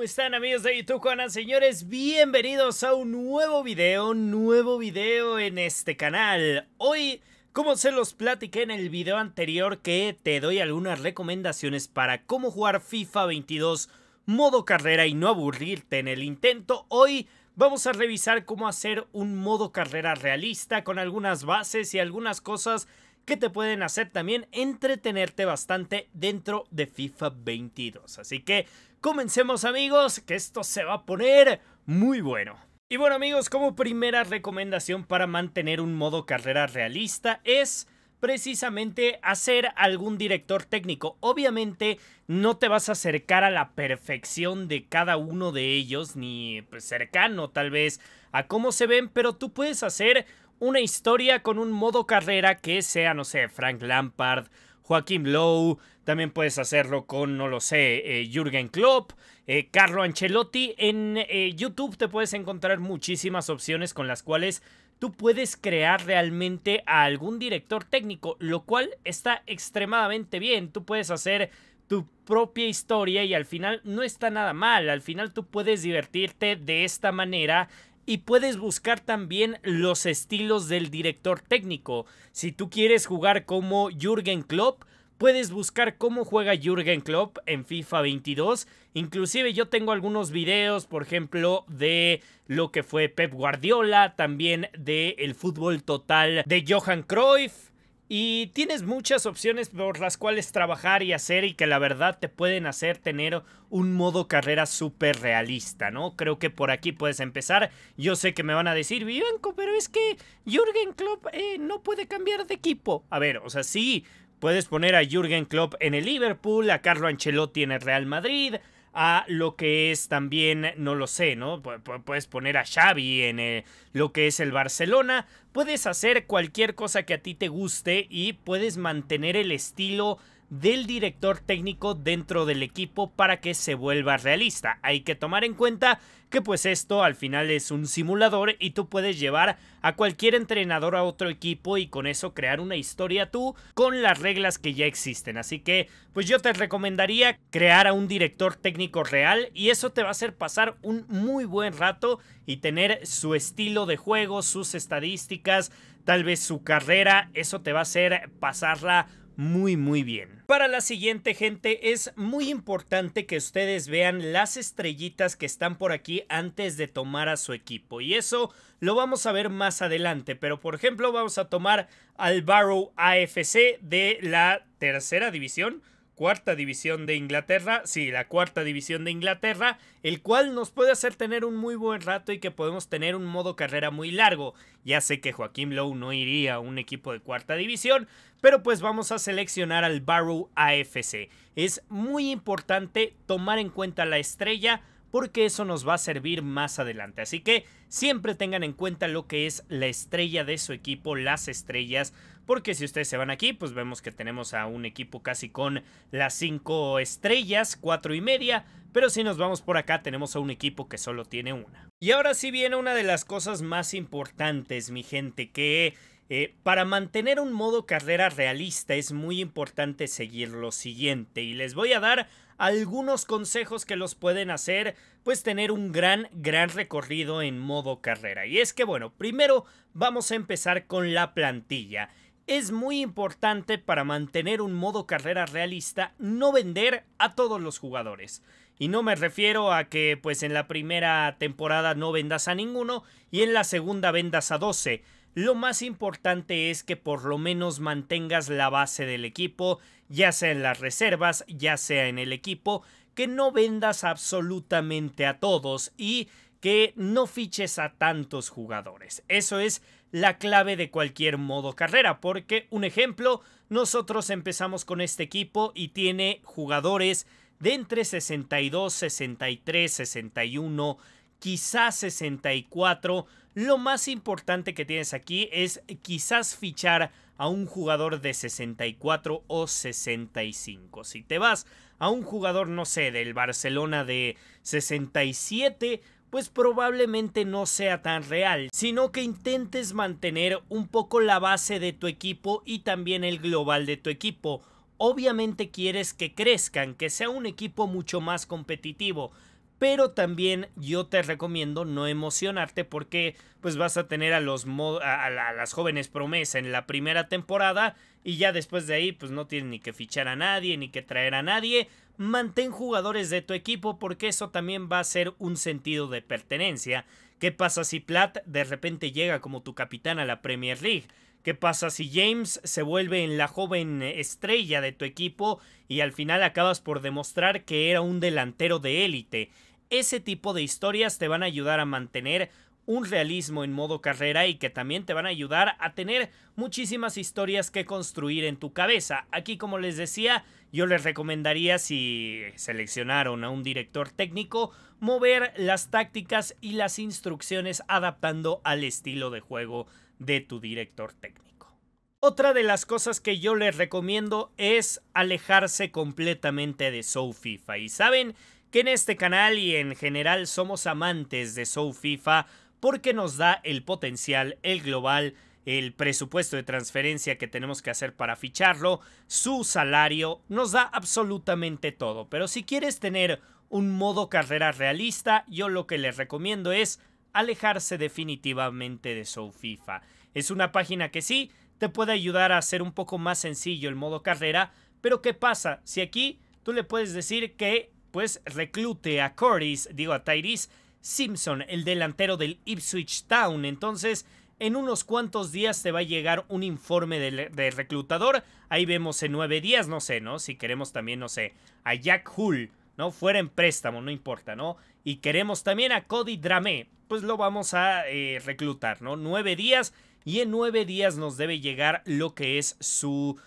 ¿Cómo están amigos de YouTube Señores, bienvenidos a un nuevo video, nuevo video en este canal. Hoy, como se los platiqué en el video anterior, que te doy algunas recomendaciones para cómo jugar FIFA 22 modo carrera y no aburrirte en el intento, hoy vamos a revisar cómo hacer un modo carrera realista con algunas bases y algunas cosas que te pueden hacer también entretenerte bastante dentro de FIFA 22. Así que Comencemos amigos, que esto se va a poner muy bueno. Y bueno amigos, como primera recomendación para mantener un modo carrera realista es precisamente hacer algún director técnico. Obviamente no te vas a acercar a la perfección de cada uno de ellos, ni pues, cercano tal vez a cómo se ven, pero tú puedes hacer una historia con un modo carrera que sea, no sé, Frank Lampard, Joaquim Lowe, también puedes hacerlo con, no lo sé, eh, Jürgen Klopp, eh, Carlo Ancelotti. En eh, YouTube te puedes encontrar muchísimas opciones con las cuales tú puedes crear realmente a algún director técnico, lo cual está extremadamente bien. Tú puedes hacer tu propia historia y al final no está nada mal. Al final tú puedes divertirte de esta manera y puedes buscar también los estilos del director técnico. Si tú quieres jugar como Jürgen Klopp, Puedes buscar cómo juega Jürgen Klopp en FIFA 22. Inclusive yo tengo algunos videos, por ejemplo, de lo que fue Pep Guardiola, también de el fútbol total de Johan Cruyff. Y tienes muchas opciones por las cuales trabajar y hacer y que la verdad te pueden hacer tener un modo carrera súper realista, ¿no? Creo que por aquí puedes empezar. Yo sé que me van a decir, Bianco, pero es que Jürgen Klopp eh, no puede cambiar de equipo. A ver, o sea, sí, Puedes poner a Jürgen Klopp en el Liverpool, a Carlo Ancelotti en el Real Madrid, a lo que es también, no lo sé, ¿no? Puedes poner a Xavi en eh, lo que es el Barcelona. Puedes hacer cualquier cosa que a ti te guste y puedes mantener el estilo del director técnico dentro del equipo para que se vuelva realista. Hay que tomar en cuenta que pues esto al final es un simulador y tú puedes llevar a cualquier entrenador a otro equipo y con eso crear una historia tú con las reglas que ya existen. Así que pues yo te recomendaría crear a un director técnico real y eso te va a hacer pasar un muy buen rato y tener su estilo de juego, sus estadísticas, tal vez su carrera, eso te va a hacer pasarla muy muy bien. Para la siguiente gente es muy importante que ustedes vean las estrellitas que están por aquí antes de tomar a su equipo y eso lo vamos a ver más adelante, pero por ejemplo vamos a tomar al Barrow AFC de la tercera división cuarta división de Inglaterra, sí, la cuarta división de Inglaterra, el cual nos puede hacer tener un muy buen rato y que podemos tener un modo carrera muy largo. Ya sé que Joaquín Lowe no iría a un equipo de cuarta división, pero pues vamos a seleccionar al Barrow AFC. Es muy importante tomar en cuenta la estrella porque eso nos va a servir más adelante. Así que siempre tengan en cuenta lo que es la estrella de su equipo, las estrellas, porque si ustedes se van aquí, pues vemos que tenemos a un equipo casi con las 5 estrellas, 4 y media. Pero si nos vamos por acá, tenemos a un equipo que solo tiene una. Y ahora sí viene una de las cosas más importantes, mi gente, que... Eh, para mantener un modo carrera realista es muy importante seguir lo siguiente y les voy a dar algunos consejos que los pueden hacer pues tener un gran gran recorrido en modo carrera y es que bueno primero vamos a empezar con la plantilla es muy importante para mantener un modo carrera realista no vender a todos los jugadores. Y no me refiero a que pues en la primera temporada no vendas a ninguno y en la segunda vendas a 12. Lo más importante es que por lo menos mantengas la base del equipo, ya sea en las reservas, ya sea en el equipo, que no vendas absolutamente a todos y que no fiches a tantos jugadores. Eso es la clave de cualquier modo carrera, porque un ejemplo, nosotros empezamos con este equipo y tiene jugadores de entre 62, 63, 61, quizás 64. Lo más importante que tienes aquí es quizás fichar a un jugador de 64 o 65. Si te vas a un jugador, no sé, del Barcelona de 67, pues probablemente no sea tan real, sino que intentes mantener un poco la base de tu equipo y también el global de tu equipo. Obviamente quieres que crezcan, que sea un equipo mucho más competitivo, pero también yo te recomiendo no emocionarte porque pues vas a tener a los a, las jóvenes promesa en la primera temporada y ya después de ahí pues no tienes ni que fichar a nadie ni que traer a nadie. Mantén jugadores de tu equipo porque eso también va a ser un sentido de pertenencia. ¿Qué pasa si Platt de repente llega como tu capitán a la Premier League? ¿Qué pasa si James se vuelve en la joven estrella de tu equipo y al final acabas por demostrar que era un delantero de élite? Ese tipo de historias te van a ayudar a mantener un realismo en modo carrera y que también te van a ayudar a tener muchísimas historias que construir en tu cabeza. Aquí, como les decía, yo les recomendaría si seleccionaron a un director técnico, mover las tácticas y las instrucciones adaptando al estilo de juego de tu director técnico. Otra de las cosas que yo les recomiendo es alejarse completamente de SoFifa. Y saben, que en este canal y en general somos amantes de Soul FIFA porque nos da el potencial, el global, el presupuesto de transferencia que tenemos que hacer para ficharlo, su salario, nos da absolutamente todo. Pero si quieres tener un modo carrera realista, yo lo que les recomiendo es alejarse definitivamente de Show FIFA. Es una página que sí te puede ayudar a hacer un poco más sencillo el modo carrera, pero ¿qué pasa si aquí tú le puedes decir que pues reclute a Curtis, digo a Tyris Simpson, el delantero del Ipswich Town. Entonces, en unos cuantos días te va a llegar un informe de, reclutador. Ahí vemos en nueve días, no sé, ¿no? Si queremos también, no sé, a Jack Hull, ¿no? Fuera en préstamo, no importa, ¿no? Y queremos también a Cody Dramé, pues lo vamos a eh, reclutar, ¿no? Nueve días y en nueve días nos debe llegar lo que es su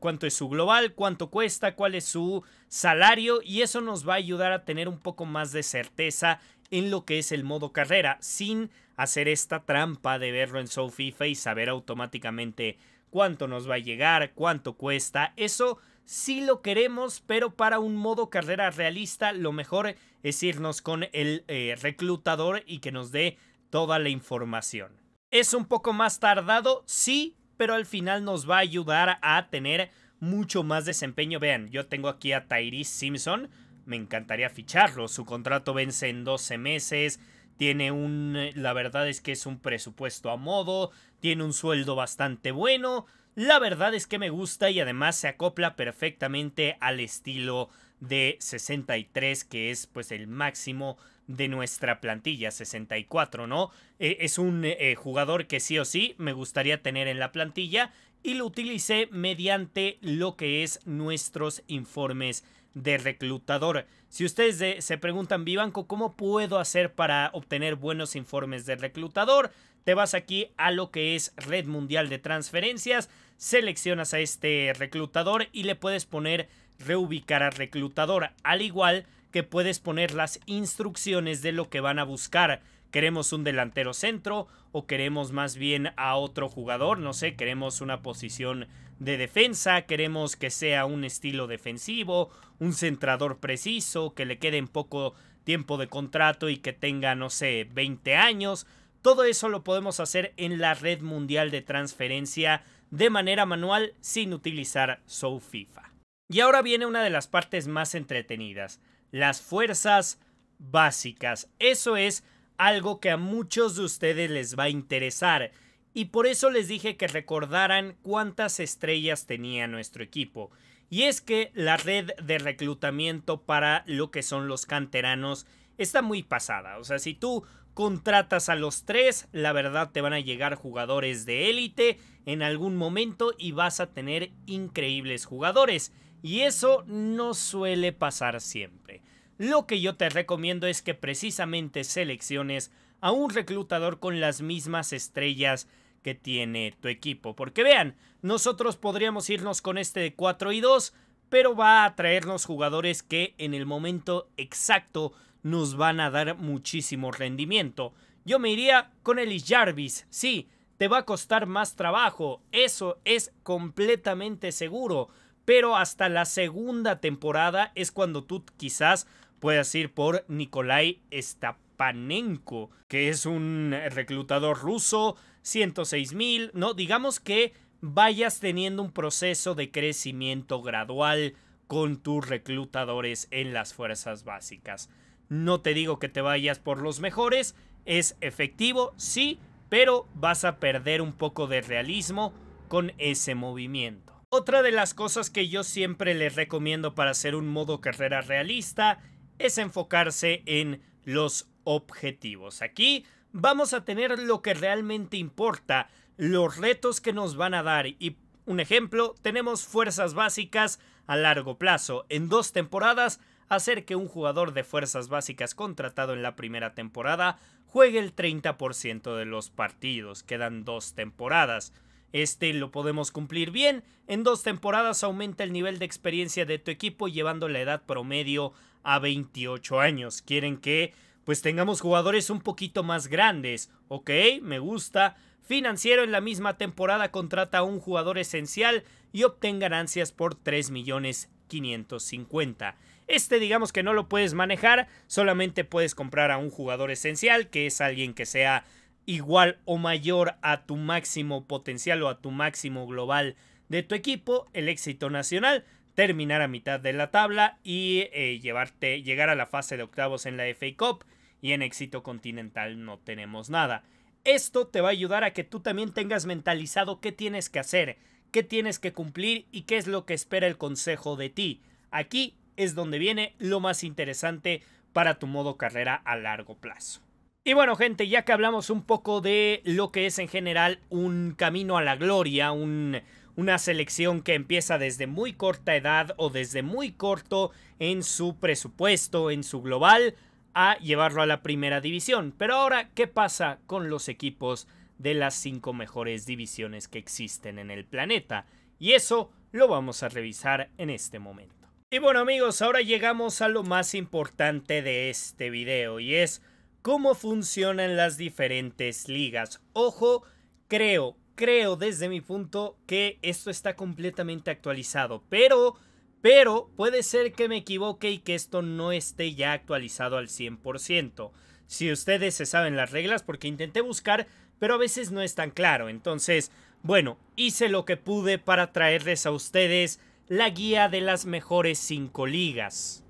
cuánto es su global, cuánto cuesta, cuál es su salario y eso nos va a ayudar a tener un poco más de certeza en lo que es el modo carrera, sin hacer esta trampa de verlo en FIFA y saber automáticamente cuánto nos va a llegar, cuánto cuesta. Eso sí lo queremos, pero para un modo carrera realista lo mejor es irnos con el eh, reclutador y que nos dé toda la información. Es un poco más tardado, sí, pero al final nos va a ayudar a tener mucho más desempeño. Vean, yo tengo aquí a Tyrese Simpson, me encantaría ficharlo, su contrato vence en 12 meses, tiene un, la verdad es que es un presupuesto a modo, tiene un sueldo bastante bueno, la verdad es que me gusta y además se acopla perfectamente al estilo de 63 que es pues el máximo de nuestra plantilla, 64, ¿no? E, es un eh, eh, jugador que sí o sí me gustaría tener en la plantilla y lo utilicé mediante lo que es nuestros informes de reclutador. Si ustedes se preguntan, Vivanco, ¿cómo puedo hacer para obtener buenos informes de reclutador? Te vas aquí a lo que es Red Mundial de Transferencias, seleccionas a este reclutador y le puedes poner reubicar a reclutador. Al igual que puedes poner las instrucciones de lo que van a buscar. Queremos un delantero centro o queremos más bien a otro jugador, no sé, queremos una posición de defensa, queremos que sea un estilo defensivo, un centrador preciso, que le quede en poco tiempo de contrato y que tenga, no sé, 20 años. Todo eso lo podemos hacer en la red mundial de transferencia de manera manual sin utilizar FIFA. Y ahora viene una de las partes más entretenidas las fuerzas básicas. Eso es algo que a muchos de ustedes les va a interesar. Y por eso les dije que recordaran cuántas estrellas tenía nuestro equipo. Y es que la red de reclutamiento para lo que son los canteranos está muy pasada. O sea, si tú contratas a los tres, la verdad te van a llegar jugadores de élite en algún momento y vas a tener increíbles jugadores. Y eso no suele pasar siempre. Lo que yo te recomiendo es que precisamente selecciones a un reclutador con las mismas estrellas que tiene tu equipo. Porque vean, nosotros podríamos irnos con este de 4 y 2, pero va a traernos jugadores que en el momento exacto nos van a dar muchísimo rendimiento. Yo me iría con Ellis Jarvis, sí, te va a costar más trabajo, eso es completamente seguro, pero hasta la segunda temporada es cuando tú quizás puedas ir por Nikolai Stapanenko, que es un eh, reclutador ruso, 106 mil, ¿no? Digamos que vayas teniendo un proceso de crecimiento gradual con tus reclutadores en las fuerzas básicas. No te digo que te vayas por los mejores, es efectivo, sí, pero vas a perder un poco de realismo con ese movimiento. Otra de las cosas que yo siempre les recomiendo para hacer un modo carrera realista es enfocarse en los objetivos. Aquí vamos a tener lo que realmente importa, los retos que nos van a dar y un ejemplo, tenemos fuerzas básicas a largo plazo. En dos temporadas, hacer que un jugador de fuerzas básicas contratado en la primera temporada juegue el 30% de los partidos. Quedan dos temporadas. Este lo podemos cumplir bien. En dos temporadas aumenta el nivel de experiencia de tu equipo llevando la edad promedio a 28 años. Quieren que pues tengamos jugadores un poquito más grandes. Ok, me gusta. Financiero en la misma temporada contrata a un jugador esencial y obtén ganancias por 3 millones 550. Este digamos que no lo puedes manejar, solamente puedes comprar a un jugador esencial, que es alguien que sea igual o mayor a tu máximo potencial o a tu máximo global de tu equipo, el éxito nacional, terminar a mitad de la tabla y eh, llevarte, llegar a la fase de octavos en la FA Cup y en éxito continental no tenemos nada. Esto te va a ayudar a que tú también tengas mentalizado qué tienes que hacer, qué tienes que cumplir y qué es lo que espera el consejo de ti. Aquí es donde viene lo más interesante para tu modo carrera a largo plazo. Y bueno, gente, ya que hablamos un poco de lo que es en general un camino a la gloria, una selección que empieza desde muy corta edad o desde muy corto en su presupuesto, en su global, a llevarlo a la primera división. Pero ahora, ¿qué pasa con los equipos de las cinco mejores divisiones que existen en el planeta? Y eso lo vamos a revisar en este momento. Y bueno amigos, ahora llegamos a lo más importante de este video y es cómo funcionan las diferentes ligas. Ojo, creo, creo desde mi punto que esto está completamente actualizado, pero... Pero puede ser que me equivoque y que esto no esté ya actualizado al 100%. Si ustedes se saben las reglas, porque intenté buscar, pero a veces no es tan claro. Entonces, bueno, hice lo que pude para traerles a ustedes la guía de las mejores 5 ligas.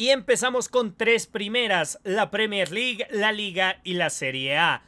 Y empezamos con tres primeras, la Premier League, la Liga y la Serie A.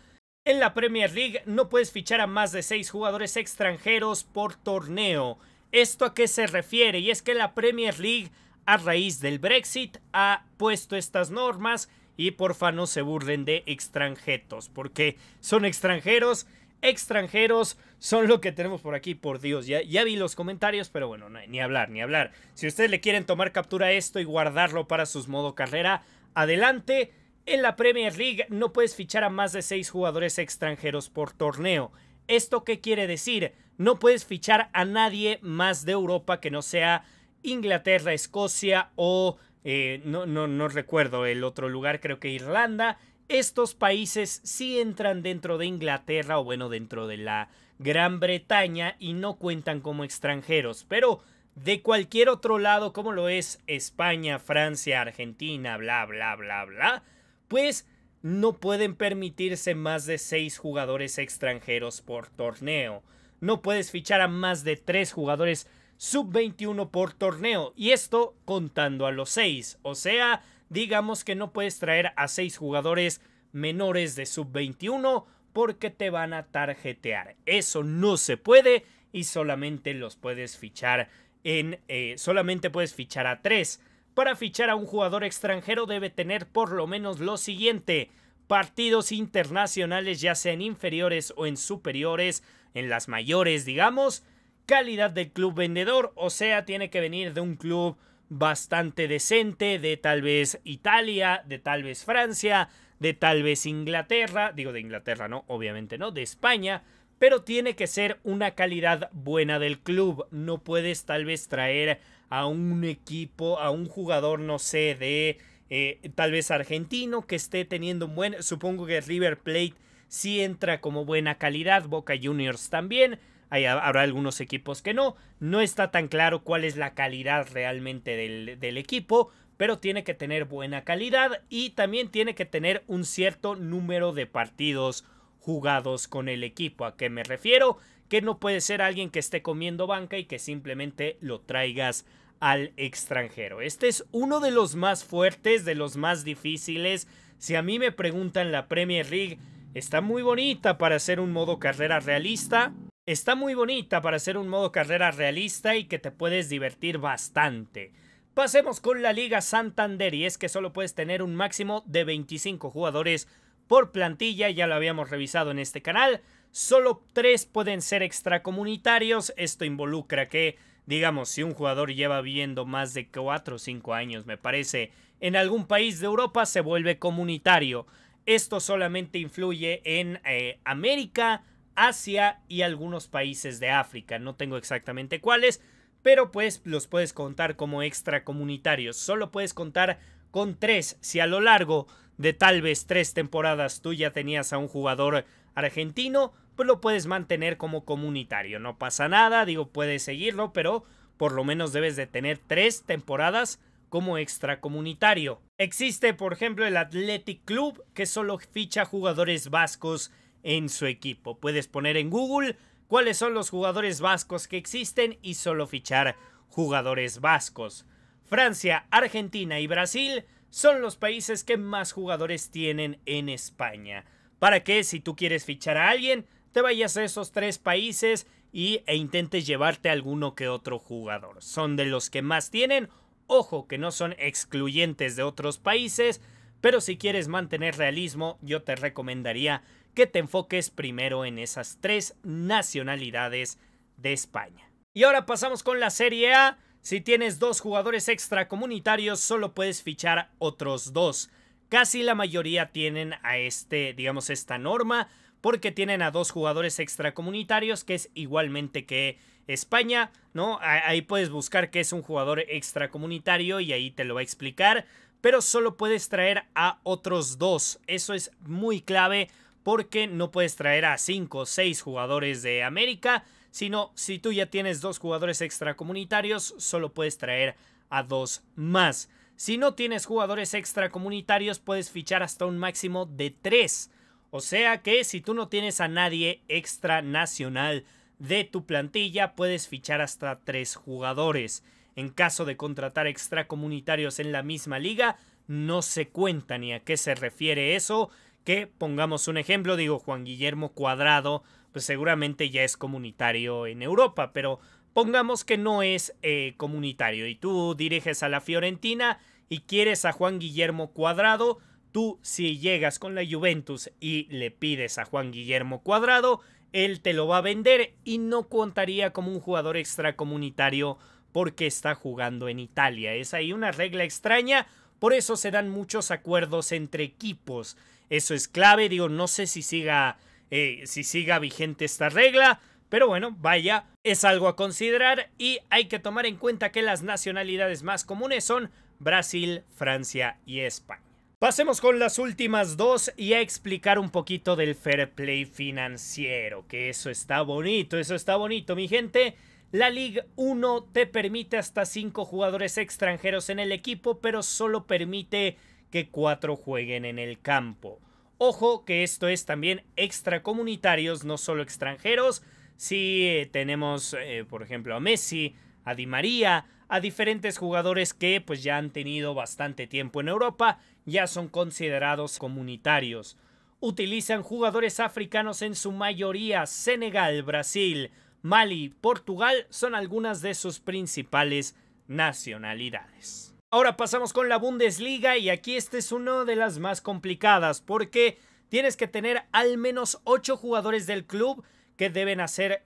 En la Premier League no puedes fichar a más de seis jugadores extranjeros por torneo. ¿Esto a qué se refiere? Y es que la Premier League, a raíz del Brexit, ha puesto estas normas y porfa no se burlen de extranjetos, porque son extranjeros extranjeros son lo que tenemos por aquí, por Dios. Ya, vi los comentarios, pero bueno, ni hablar, ni hablar. Si ustedes le quieren tomar captura a esto y guardarlo para sus modo carrera, adelante. En la Premier League no puedes fichar a más de 6 jugadores extranjeros por torneo. ¿Esto qué quiere decir? No puedes fichar a nadie más de Europa que no sea Inglaterra, Escocia o... Eh, no, no, no recuerdo el otro lugar, creo que Irlanda estos países sí entran dentro de Inglaterra o bueno, dentro de la Gran Bretaña y no cuentan como extranjeros, pero de cualquier otro lado como lo es España, Francia, Argentina, bla, bla, bla, bla, pues no pueden permitirse más de 6 jugadores extranjeros por torneo. No puedes fichar a más de 3 jugadores sub-21 por torneo, y esto contando a los 6, o sea, digamos que no puedes traer a seis jugadores menores de sub-21 porque te van a tarjetear. Eso no se puede y solamente los puedes fichar en... Eh, solamente puedes fichar a tres. Para fichar a un jugador extranjero debe tener por lo menos lo siguiente. Partidos internacionales ya sean inferiores o en superiores, en las mayores digamos. Calidad del club vendedor, o sea, tiene que venir de un club bastante decente de tal vez Italia, de tal vez Francia, de tal vez Inglaterra, digo de Inglaterra no, obviamente no, de España, pero tiene que ser una calidad buena del club, no puedes tal vez traer a un equipo, a un jugador, no sé, de eh, tal vez argentino que esté teniendo un buen, supongo que River Plate sí entra como buena calidad, Boca Juniors también, habrá algunos equipos que no. No está tan claro cuál es la calidad realmente del, del equipo, pero tiene que tener buena calidad y también tiene que tener un cierto número de partidos jugados con el equipo. ¿A qué me refiero? Que no puede ser alguien que esté comiendo banca y que simplemente lo traigas al extranjero. Este es uno de los más fuertes, de los más difíciles. Si a mí me preguntan la Premier League, está muy bonita para hacer un modo carrera realista. Está muy bonita para ser un modo carrera realista y que te puedes divertir bastante. Pasemos con la Liga Santander y es que solo puedes tener un máximo de 25 jugadores por plantilla, ya lo habíamos revisado en este canal. Solo 3 pueden ser extracomunitarios, esto involucra que, digamos, si un jugador lleva viviendo más de 4 o 5 años, me parece, en algún país de Europa se vuelve comunitario. Esto solamente influye en eh, América, Asia y algunos países de África. No tengo exactamente cuáles, pero pues los puedes contar como extracomunitarios. Solo puedes contar con tres si a lo largo de tal vez tres temporadas tú ya tenías a un jugador argentino, pues lo puedes mantener como comunitario. No pasa nada, digo, puedes seguirlo, pero por lo menos debes de tener tres temporadas como extracomunitario. Existe, por ejemplo, el Athletic Club, que solo ficha jugadores vascos en su equipo. Puedes poner en Google cuáles son los jugadores vascos que existen y solo fichar jugadores vascos. Francia, Argentina y Brasil son los países que más jugadores tienen en España. Para que si tú quieres fichar a alguien, te vayas a esos tres países e intentes llevarte alguno que otro jugador. Son de los que más tienen. Ojo que no son excluyentes de otros países, pero si quieres mantener realismo, yo te recomendaría que te enfoques primero en esas tres nacionalidades de España. Y ahora pasamos con la Serie A. Si tienes dos jugadores extracomunitarios, solo puedes fichar otros dos. Casi la mayoría tienen a este, digamos, esta norma, porque tienen a dos jugadores extracomunitarios, que es igualmente que España, ¿no? Ahí puedes buscar que es un jugador extracomunitario y ahí te lo va a explicar, pero solo puedes traer a otros dos. Eso es muy clave porque no puedes traer a 5 o 6 jugadores de América, sino si tú ya tienes dos jugadores extracomunitarios, solo puedes traer a dos más. Si no tienes jugadores extracomunitarios, puedes fichar hasta un máximo de 3. O sea que si tú no tienes a nadie extranacional de tu plantilla, puedes fichar hasta 3 jugadores. En caso de contratar extracomunitarios en la misma liga, no se cuenta ni a qué se refiere eso, que pongamos un ejemplo, digo, Juan Guillermo Cuadrado, pues seguramente ya es comunitario en Europa, pero pongamos que no es eh, comunitario y tú diriges a la Fiorentina y quieres a Juan Guillermo Cuadrado, tú si llegas con la Juventus y le pides a Juan Guillermo Cuadrado, él te lo va a vender y no contaría como un jugador extracomunitario porque está jugando en Italia. Es ahí una regla extraña, por eso se dan muchos acuerdos entre equipos eso es clave. Digo, no sé si siga, eh, si siga vigente esta regla. Pero bueno, vaya, es algo a considerar y hay que tomar en cuenta que las nacionalidades más comunes son Brasil, Francia y España. Pasemos con las últimas dos y a explicar un poquito del fair play financiero, que eso está bonito, eso está bonito, mi gente. La Liga 1 te permite hasta 5 jugadores extranjeros en el equipo, pero solo permite que cuatro jueguen en el campo. Ojo que esto es también extracomunitarios, no solo extranjeros. Si eh, tenemos, eh, por ejemplo, a Messi, a Di María, a diferentes jugadores que pues ya han tenido bastante tiempo en Europa, ya son considerados comunitarios. Utilizan jugadores africanos en su mayoría, Senegal, Brasil, Mali, Portugal son algunas de sus principales nacionalidades. Ahora pasamos con la Bundesliga y aquí esta es una de las más complicadas porque tienes que tener al menos 8 jugadores del club que deben hacer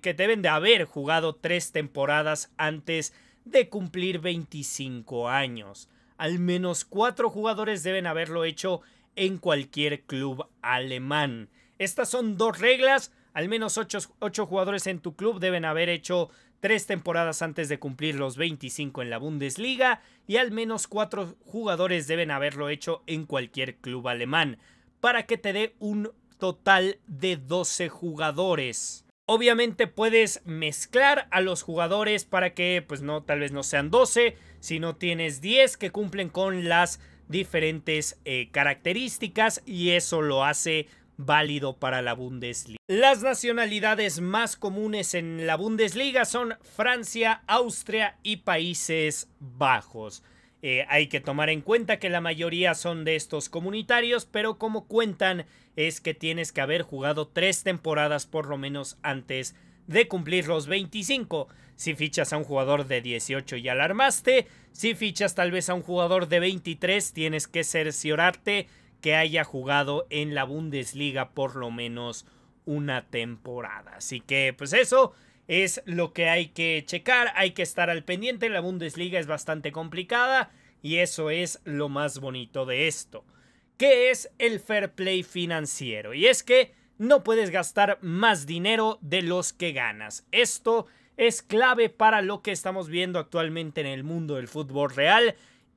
que deben de haber jugado 3 temporadas antes de cumplir 25 años. Al menos 4 jugadores deben haberlo hecho en cualquier club alemán. Estas son dos reglas al menos 8, jugadores en tu club deben haber hecho 3 temporadas antes de cumplir los 25 en la Bundesliga y al menos 4 jugadores deben haberlo hecho en cualquier club alemán, para que te dé un total de 12 jugadores. Obviamente puedes mezclar a los jugadores para que pues no tal vez no sean 12, no tienes 10 que cumplen con las diferentes eh, características y eso lo hace válido para la Bundesliga. Las nacionalidades más comunes en la Bundesliga son Francia, Austria y Países Bajos. Eh, hay que tomar en cuenta que la mayoría son de estos comunitarios, pero como cuentan es que tienes que haber jugado tres temporadas por lo menos antes de cumplir los 25. Si fichas a un jugador de 18 y alarmaste, si fichas tal vez a un jugador de 23, tienes que cerciorarte que haya jugado en la Bundesliga por lo menos una temporada. Así que pues eso es lo que hay que checar, hay que estar al pendiente, la Bundesliga es bastante complicada y eso es lo más bonito de esto, que es el fair play financiero. Y es que no puedes gastar más dinero de los que ganas. Esto es clave para lo que estamos viendo actualmente en el mundo del fútbol real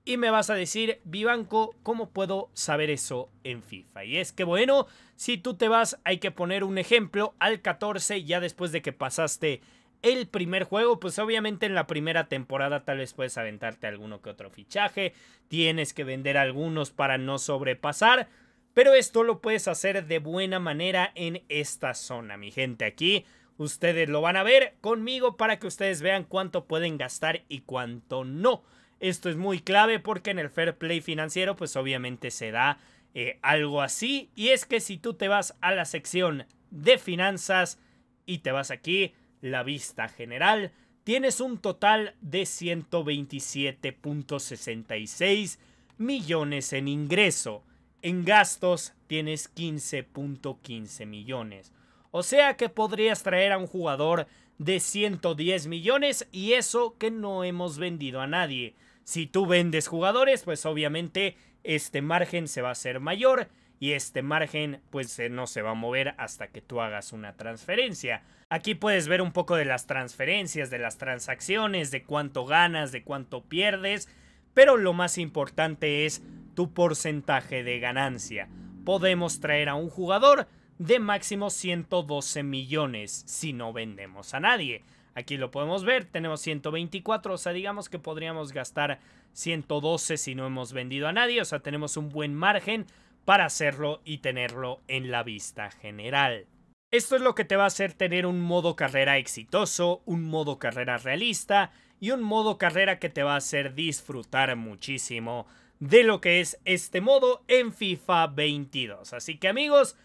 y me vas a decir, Vivanco, ¿cómo puedo saber eso en FIFA? Y es que bueno, si tú te vas, hay que poner un ejemplo al 14 ya después de que pasaste el primer juego, pues obviamente en la primera temporada tal vez puedes aventarte alguno que otro fichaje, tienes que vender algunos para no sobrepasar, pero esto lo puedes hacer de buena manera en esta zona, mi gente, aquí ustedes lo van a ver conmigo para que ustedes vean cuánto pueden gastar y cuánto no. Esto es muy clave porque en el fair play financiero pues obviamente se da eh, algo así. Y es que si tú te vas a la sección de finanzas y te vas aquí, la vista general, tienes un total de 127.66 millones en ingreso. En gastos tienes 15.15 millones. O sea que podrías traer a un jugador de 110 millones y eso que no hemos vendido a nadie. Si tú vendes jugadores, pues obviamente este margen se va a hacer mayor y este margen pues eh, no se va a mover hasta que tú hagas una transferencia. Aquí puedes ver un poco de las transferencias, de las transacciones, de cuánto ganas, de cuánto pierdes, pero lo más importante es tu porcentaje de ganancia. Podemos traer a un jugador de máximo 112 millones si no vendemos a nadie. Aquí lo podemos ver, tenemos 124, o sea, digamos que podríamos gastar 112 si no hemos vendido a nadie, o sea, tenemos un buen margen para hacerlo y tenerlo en la vista general. Esto es lo que te va a hacer tener un modo carrera exitoso, un modo carrera realista y un modo carrera que te va a hacer disfrutar muchísimo de lo que es este modo en FIFA 22. Así que amigos,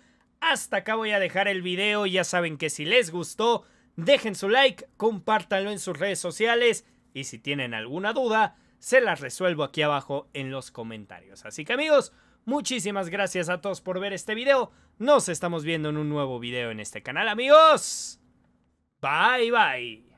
hasta acá voy a dejar el video, ya saben que si les gustó dejen su like, compártanlo en sus redes sociales y si tienen alguna duda, se las resuelvo aquí abajo en los comentarios. Así que amigos, muchísimas gracias a todos por ver este video. Nos estamos viendo en un nuevo video en este canal, amigos. Bye, bye.